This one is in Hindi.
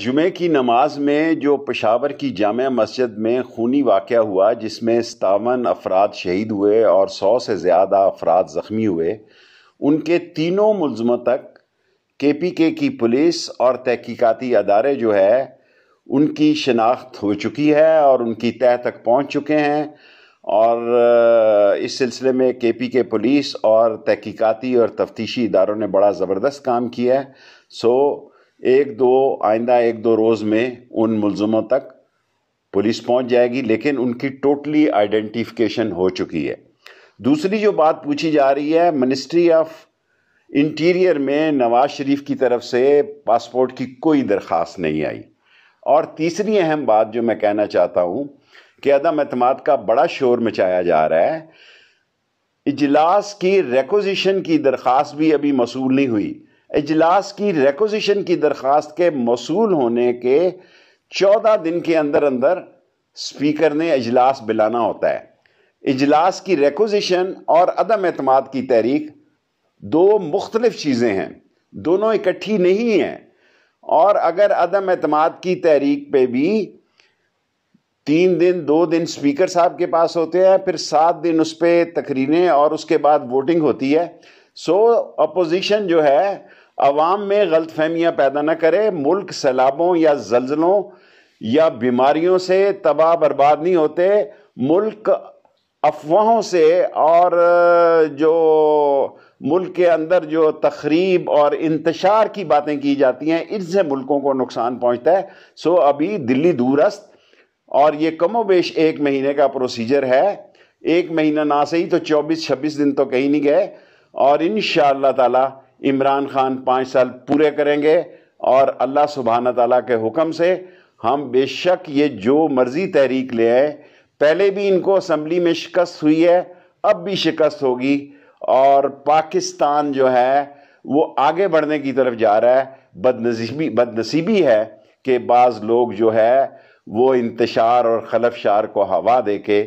जुमे की नमाज में जो पेशावर की जाम मस्जिद में खूनी वाक़ हुआ जिसमें सतावन अफराद शहीद हुए और सौ से ज़्यादा अफराद ज़ख्मी हुए उनके तीनों मुलमों तक के पी के की पुलिस और तहकीकती अदारे जो है उनकी शनाख्त हो चुकी है और उनकी तह तक पहुँच चुके हैं और इस सिलसिले में के पी के पुलिस और तहकीकती और तफ्तीशी इदारों ने बड़ा ज़बरदस्त काम किया है सो एक दो आइंदा एक दो रोज़ में उन मुलज़मों तक पुलिस पहुंच जाएगी लेकिन उनकी टोटली आइडेंटिफिकेशन हो चुकी है दूसरी जो बात पूछी जा रही है मिनिस्ट्री ऑफ इंटीरियर में नवाज शरीफ की तरफ से पासपोर्ट की कोई दरख्वास्त नहीं आई और तीसरी अहम बात जो मैं कहना चाहता हूँ कि अदम अहतमाद का बड़ा शोर मचाया जा रहा है इजलास की रेकोजिशन की दरख्वास्त भी अभी मसूल नहीं हुई इजलास की रिकोजिशन की दरख्वास्त के मौसू होने के चौदह दिन के अंदर अंदर स्पीकर ने अजलास बिलाना होता है इजलास की रिकोजिशन और अदम अतमाद की तहरीक दो मुख्तलिफ चीज़ें हैं दोनों इकट्ठी नहीं हैं और अगर अदम अतमाद की तहरीक पर भी तीन दिन दो दिन स्पीकर साहब के पास होते हैं फिर सात दिन उस पर तकरीरें और उसके बाद वोटिंग होती है सो so, अपोजिशन जो है अवाम में गलत फहमियाँ पैदा न करे मुल्क सैलाबों या जल्जलों या बीमारियों से तबाह बर्बाद नहीं होते मुल्क अफवाहों से और जो मुल्क के अंदर जो तखरीब और इंतशार की बातें की जाती हैं इनसे मुल्कों को नुकसान पहुंचता है सो अभी दिल्ली दूरस्त और ये कमोबेश एक महीने का प्रोसीजर है एक महीना ना सही तो 24-26 दिन तो कहीं नहीं गए और इन ताला इमरान खान पाँच साल पूरे करेंगे और अल्लाह सुबहान तला के हुक्म से हम बेशक ये जो मर्ज़ी तहरीक ले आए पहले भी इनको असम्बली में शिकस्त हुई है अब भी शिकस्त होगी और पाकिस्तान जो है वो आगे बढ़ने की तरफ जा रहा है बदनसीबी बदनसीबी है कि बाज़ लोग जो है वो इंतशार और खलफशार को हवा दे के